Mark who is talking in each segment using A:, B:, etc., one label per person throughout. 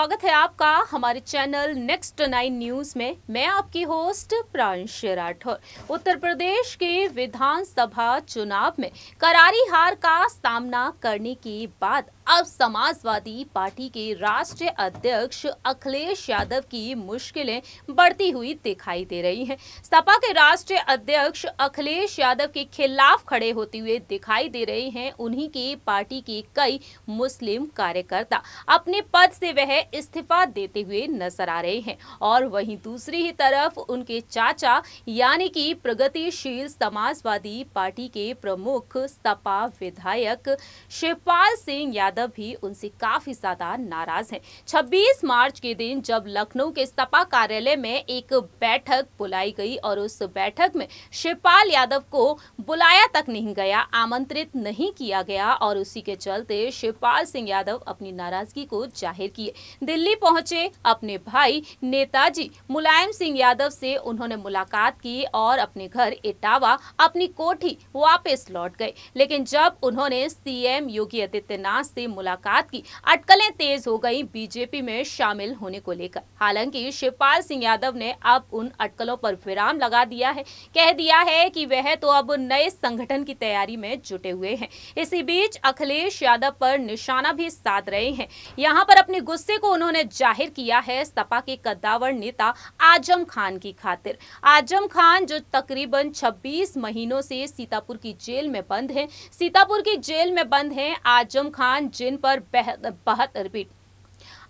A: स्वागत है आपका हमारे चैनल नेक्स्ट नाइन न्यूज में मैं आपकी होस्ट प्रांश राठौर उत्तर प्रदेश के विधानसभा चुनाव में करारी हार का सामना करने की बात अब समाजवादी पार्टी के राष्ट्रीय अध्यक्ष अखिलेश यादव की मुश्किलें बढ़ती हुई दिखाई दे रही हैं सपा के राष्ट्रीय अध्यक्ष अखिलेश यादव के खिलाफ खड़े होते हुए दिखाई दे रहे हैं उन्हीं की पार्टी के कई मुस्लिम कार्यकर्ता अपने पद से वह इस्तीफा देते हुए नजर आ रहे हैं और वही दूसरी ही तरफ उनके चाचा यानी की प्रगतिशील समाजवादी पार्टी के प्रमुख सपा विधायक शिवपाल सिंह यादव यादव भी उनसे काफी ज्यादा नाराज हैं 26 मार्च के दिन जब लखनऊ के सपा कार्यालय में एक बैठक बुलाई गई और उस बैठक में शिवपाल यादव को बुलाया तक नहीं गया आमंत्रित नहीं किया गया और उसी के चलते शिवपाल सिंह यादव अपनी नाराजगी को जाहिर किए दिल्ली पहुंचे अपने भाई नेताजी मुलायम सिंह यादव से उन्होंने मुलाकात की और अपने घर इटावा अपनी कोठी वापस लौट गए लेकिन जब उन्होंने सीएम योगी आदित्यनाथ से मुलाकात की अटकलें तेज हो गयी बीजेपी में शामिल होने को लेकर हालांकि शिवपाल सिंह यादव ने अब उन अटकलों पर विराम लगा दिया है कह दिया है कि वह तो अब नए संगठन की तैयारी में जुटे हुए हैं इसी बीच अखिलेश यादव पर निशाना भी साध रहे हैं यहाँ पर अपने गुस्से को उन्होंने जाहिर किया है सपा के कद्दावर नेता आजम खान की खातिर आजम खान जो तकरीबन छब्बीस महीनों से सीतापुर की जेल में बंद है सीतापुर की जेल में बंद है आजम खान जिन पर बहत्तर रिपीट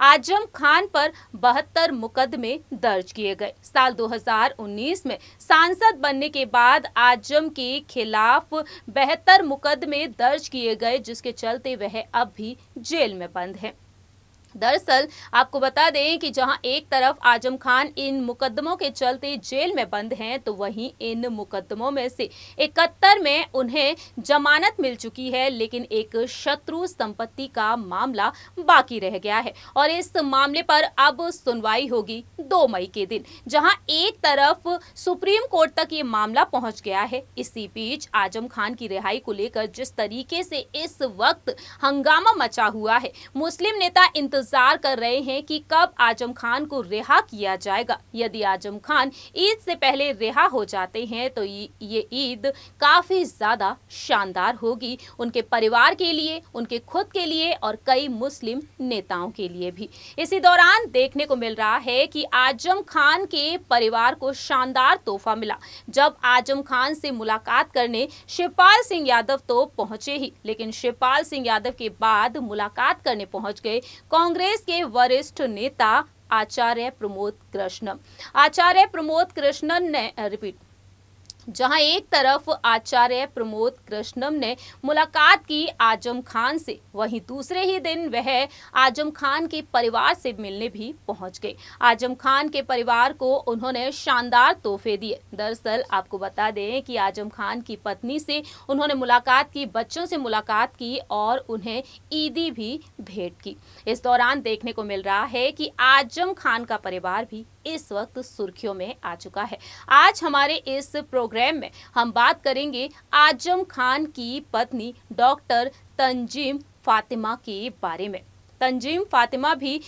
A: आजम खान पर बहत्तर मुकदमे दर्ज किए गए साल 2019 में सांसद बनने के बाद आजम के खिलाफ बहत्तर मुकदमे दर्ज किए गए जिसके चलते वह अब भी जेल में बंद हैं दरअसल आपको बता दें कि जहां एक तरफ आजम खान इन मुकदमों के चलते जेल में बंद हैं तो वहीं इन मुकदमों में से इकहत्तर में उन्हें जमानत मिल चुकी है लेकिन एक शत्रु संपत्ति का मामला बाकी रह गया है और इस मामले पर अब सुनवाई होगी दो मई के दिन जहां एक तरफ सुप्रीम कोर्ट तक ये मामला पहुंच गया है इसी बीच आजम खान की रिहाई को लेकर जिस तरीके से इस वक्त हंगामा मचा हुआ है मुस्लिम नेता इंतजार इंतजार कर रहे हैं कि कब आजम खान को रिहा किया जाएगा यदि आजम खान ईद से पहले रिहा हो जाते हैं तो ये ईद काफ़ी ज़्यादा शानदार होगी उनके परिवार के लिए उनके खुद के लिए और कई मुस्लिम नेताओं के लिए भी इसी दौरान देखने को मिल रहा है कि आजम खान के परिवार को शानदार तोहफा मिला जब आजम खान से मुलाकात करने शिवपाल सिंह यादव तो पहुंचे ही लेकिन शिवपाल सिंह यादव के बाद मुलाकात करने पहुंच गए कांग्रेस कांग्रेस के वरिष्ठ नेता आचार्य प्रमोद कृष्णन आचार्य प्रमोद कृष्णन ने रिपीट जहां एक तरफ आचार्य प्रमोद कृष्णम ने मुलाकात की आजम खान से वहीं दूसरे ही दिन वह आजम खान के परिवार से मिलने भी पहुंच गए आजम खान के परिवार को उन्होंने शानदार तोहफे दिए दरअसल आपको बता दें कि आजम खान की पत्नी से उन्होंने मुलाकात की बच्चों से मुलाकात की और उन्हें ईदी भी भेंट की इस दौरान देखने को मिल रहा है कि आजम खान का परिवार भी इस वक्त सुर्खियों में आ चुका है आज हमारे इस प्रोग्राम में हम बात करेंगे आजम खान की पत्नी डॉक्टर तंजीम फातिमा के बारे में तंजीम फातिमा भी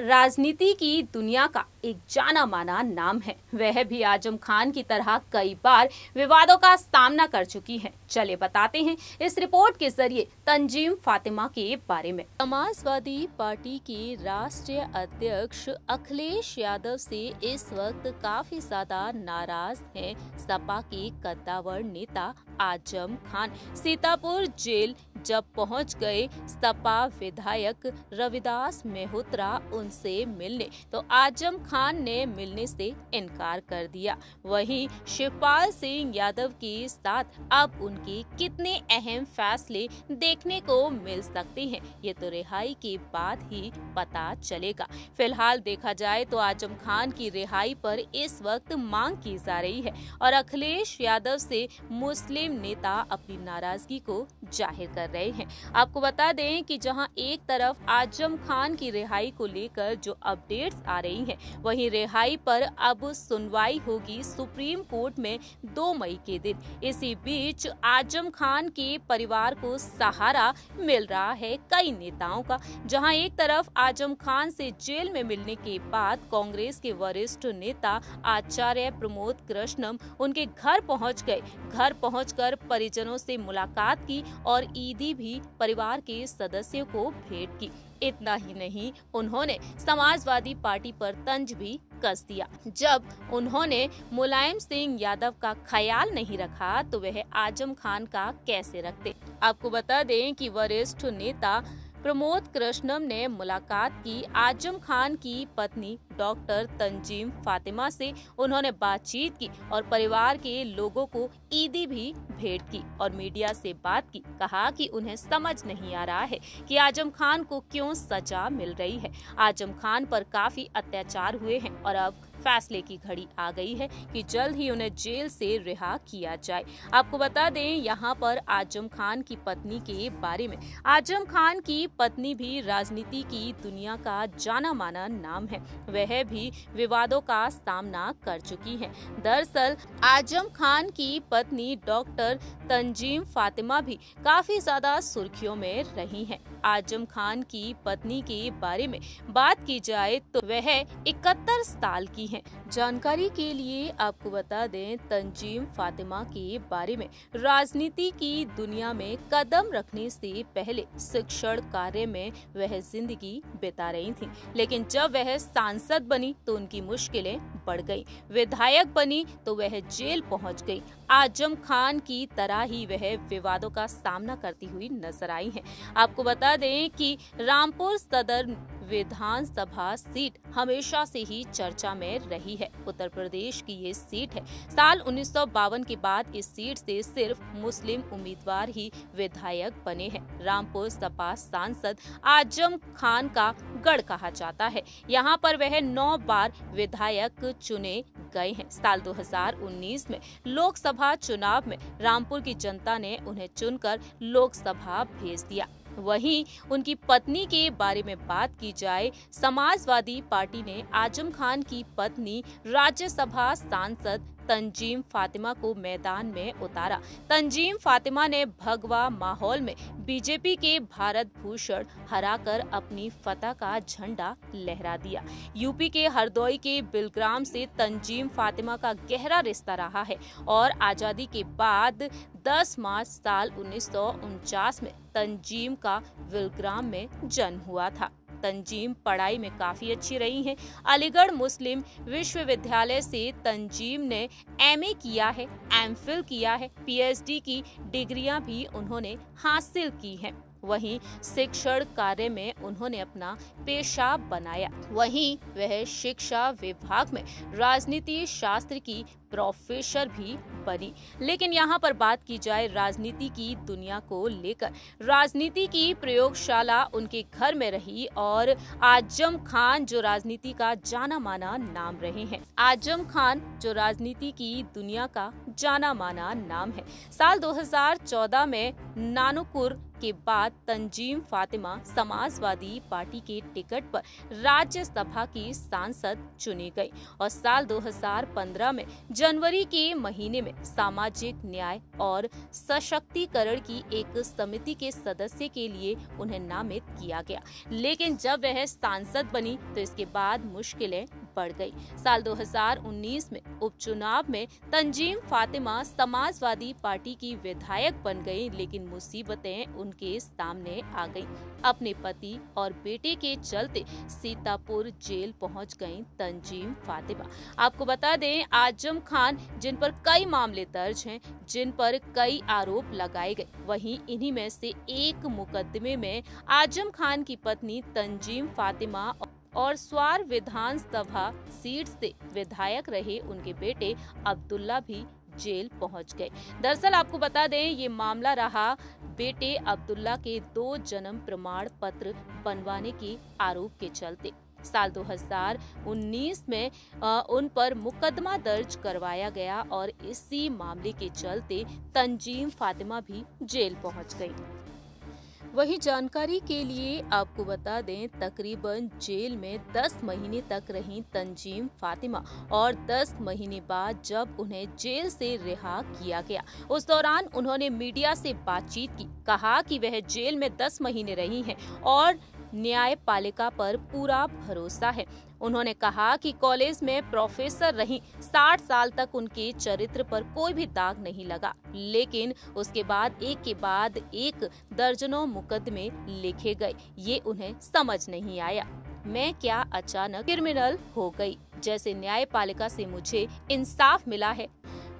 A: राजनीति की दुनिया का एक जाना माना नाम है वह भी आजम खान की तरह कई बार विवादों का सामना कर चुकी है चले बताते हैं इस रिपोर्ट के जरिए तंजीम फातिमा के बारे में समाजवादी पार्टी के राष्ट्रीय अध्यक्ष अखिलेश यादव से इस वक्त काफी ज्यादा नाराज हैं सपा के कद्दावर नेता आजम खान सीतापुर जेल जब पहुंच गए सपा विधायक रविदास मेहोत्रा उनसे मिलने तो आजम खान खान ने मिलने से इनकार कर दिया वहीं शिवपाल सिंह यादव के साथ अब उनके कितने अहम फैसले देखने को मिल सकते हैं ये तो रिहाई के बाद ही पता चलेगा फिलहाल देखा जाए तो आजम खान की रिहाई पर इस वक्त मांग की जा रही है और अखिलेश यादव से मुस्लिम नेता अपनी नाराजगी को जाहिर कर रहे हैं आपको बता दें कि जहां एक तरफ आजम खान की रिहाई को लेकर जो अपडेट्स आ रही हैं वहीं रिहाई पर अब सुनवाई होगी सुप्रीम कोर्ट में 2 मई के दिन इसी बीच आजम खान के परिवार को सहारा मिल रहा है कई नेताओं का जहां एक तरफ आजम खान से जेल में मिलने के बाद कांग्रेस के वरिष्ठ नेता आचार्य प्रमोद कृष्णम उनके घर पहुंच गए घर पहुँच परिजनों से मुलाकात की और ईदी भी परिवार के सदस्यों को भेंट की इतना ही नहीं उन्होंने समाजवादी पार्टी पर तंज भी कस दिया जब उन्होंने मुलायम सिंह यादव का ख्याल नहीं रखा तो वह आजम खान का कैसे रखते आपको बता दें कि वरिष्ठ नेता प्रमोद कृष्णम ने मुलाकात की आजम खान की पत्नी डॉक्टर तंजीम फातिमा से उन्होंने बातचीत की और परिवार के लोगों को ईदी भी भेंट की और मीडिया से बात की कहा कि उन्हें समझ नहीं आ रहा है कि आजम खान को क्यों सजा मिल रही है आजम खान पर काफी अत्याचार हुए हैं और अब फैसले की घड़ी आ गई है कि जल्द ही उन्हें जेल से रिहा किया जाए आपको बता दें यहाँ पर आजम खान की पत्नी के बारे में आजम खान की पत्नी भी राजनीति की दुनिया का जाना माना नाम है वह भी विवादों का सामना कर चुकी है दरअसल आजम खान की पत्नी डॉक्टर तंजीम फातिमा भी काफी ज्यादा सुर्खियों में रही हैं। आजम खान की पत्नी के बारे में बात की जाए तो वह इकहत्तर साल की हैं जानकारी के लिए आपको बता दें तंजीम फातिमा के बारे में राजनीति की दुनिया में कदम रखने से पहले शिक्षण कार्य में वह जिंदगी बिता रही थी लेकिन जब वह सांसद बनी तो उनकी मुश्किलें बढ़ गई विधायक बनी तो वह जेल पहुंच गई आजम खान की तरह ही वह विवादों का सामना करती हुई नजर आई है आपको बता दें कि रामपुर सदर विधानसभा सीट हमेशा से ही चर्चा में रही है उत्तर प्रदेश की ये सीट है साल उन्नीस के बाद इस सीट से सिर्फ मुस्लिम उम्मीदवार ही विधायक बने हैं रामपुर सपा सांसद आजम खान का गढ़ कहा जाता है यहाँ पर वह नौ बार विधायक चुने गए हैं साल 2019 में लोकसभा चुनाव में रामपुर की जनता ने उन्हें चुनकर लोकसभा भेज दिया वहीं उनकी पत्नी के बारे में बात की जाए समाजवादी पार्टी ने आजम खान की पत्नी राज्यसभा सांसद तंजीम फातिमा को मैदान में उतारा तंजीम फातिमा ने भगवा माहौल में बीजेपी के भारत भूषण हराकर अपनी फतह का झंडा लहरा दिया यूपी के हरदोई के बिलग्राम से तंजीम फातिमा का गहरा रिश्ता रहा है और आज़ादी के बाद 10 मार्च साल उन्नीस में तंजीम का विलग्राम में जन्म हुआ था तंजीम पढ़ाई में काफ़ी अच्छी रही हैं अलीगढ़ मुस्लिम विश्वविद्यालय से तंजीम ने एम किया है एम किया है पी की डिग्रियाँ भी उन्होंने हासिल की हैं वहीं शिक्षण कार्य में उन्होंने अपना पेशा बनाया वहीं वह शिक्षा विभाग में राजनीति शास्त्र की प्रोफेसर भी बनी लेकिन यहाँ पर बात की जाए राजनीति की दुनिया को लेकर राजनीति की प्रयोगशाला उनके घर में रही और आजम खान जो राजनीति का जाना माना नाम रहे हैं आजम खान जो राजनीति की दुनिया का जाना माना नाम है साल 2014 में नानुकुर के बाद तंजीम फातिमा समाजवादी पार्टी के टिकट पर राज्यसभा की सांसद चुनी गई और साल 2015 में जनवरी के महीने में सामाजिक न्याय और सशक्तिकरण की एक समिति के सदस्य के लिए उन्हें नामित किया गया लेकिन जब वह सांसद बनी तो इसके बाद मुश्किलें पड़ गई साल 2019 में उपचुनाव में तंजीम फातिमा समाजवादी पार्टी की विधायक बन गई लेकिन मुसीबतें उनके सामने आ गईं अपने पति और बेटे के चलते सीतापुर जेल पहुंच गईं तंजीम फातिमा आपको बता दें आजम खान जिन पर कई मामले दर्ज हैं जिन पर कई आरोप लगाए गए वहीं इन्हीं में से एक मुकदमे में आजम खान की पत्नी तंजीम फातिमा और स्वार विधानसभा सीट से विधायक रहे उनके बेटे अब्दुल्ला भी जेल पहुंच गए दरअसल आपको बता दें ये मामला रहा बेटे अब्दुल्ला के दो जन्म प्रमाण पत्र बनवाने के आरोप के चलते साल 2019 में उन पर मुकदमा दर्ज करवाया गया और इसी मामले के चलते तंजीम फातिमा भी जेल पहुंच गई वही जानकारी के लिए आपको बता दें तकरीबन जेल में 10 महीने तक रही तंजीम फातिमा और 10 महीने बाद जब उन्हें जेल से रिहा किया गया उस दौरान उन्होंने मीडिया से बातचीत की कहा कि वह जेल में 10 महीने रही हैं और न्यायपालिका पर पूरा भरोसा है उन्होंने कहा कि कॉलेज में प्रोफेसर रही 60 साल तक उनके चरित्र पर कोई भी दाग नहीं लगा लेकिन उसके बाद एक के बाद एक दर्जनों मुकदमे लिखे गए ये उन्हें समझ नहीं आया मैं क्या अचानक क्रिमिनल हो गई जैसे न्यायपालिका से मुझे इंसाफ मिला है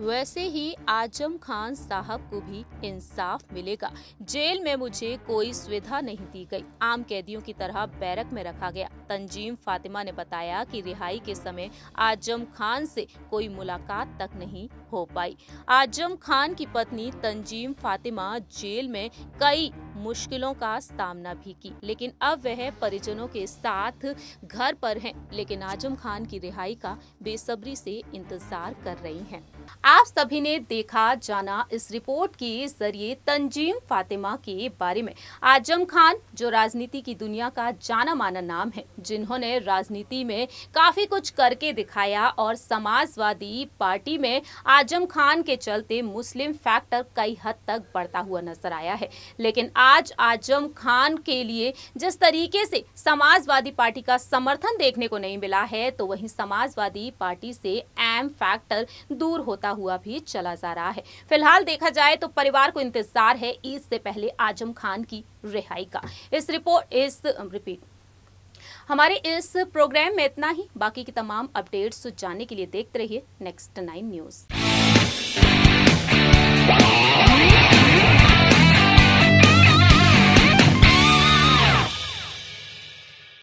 A: वैसे ही आजम खान साहब को भी इंसाफ मिलेगा जेल में मुझे कोई सुविधा नहीं दी गई आम कैदियों की तरह बैरक में रखा गया तंजीम फातिमा ने बताया कि रिहाई के समय आजम खान से कोई मुलाकात तक नहीं हो पाई आजम खान की पत्नी तंजीम फातिमा जेल में कई मुश्किलों का सामना भी की लेकिन अब वह परिजनों के साथ घर पर हैं लेकिन आजम खान की रिहाई का बेसब्री से इंतजार कर रही हैं आप सभी ने देखा जाना इस रिपोर्ट के जरिए तंजीम फातिमा के बारे में आजम खान जो राजनीति की दुनिया का जाना माना नाम है जिन्होंने राजनीति में काफी कुछ करके दिखाया और समाजवादी पार्टी में आजम खान के चलते मुस्लिम फैक्टर कई हद तक बढ़ता हुआ नजर आया है लेकिन आज आजम खान के लिए जिस तरीके से समाजवादी पार्टी का समर्थन देखने को नहीं मिला है तो वही समाजवादी पार्टी से एम फैक्टर दूर हो होता हुआ भी चला जा रहा है फिलहाल देखा जाए तो परिवार को इंतजार है ईद से पहले आजम खान की रिहाई का इस रिपोर्ट इस रिपीट हमारे इस प्रोग्राम में इतना ही बाकी की तमाम अपडेट्स जानने के लिए देखते रहिए नेक्स्ट नाइन न्यूज़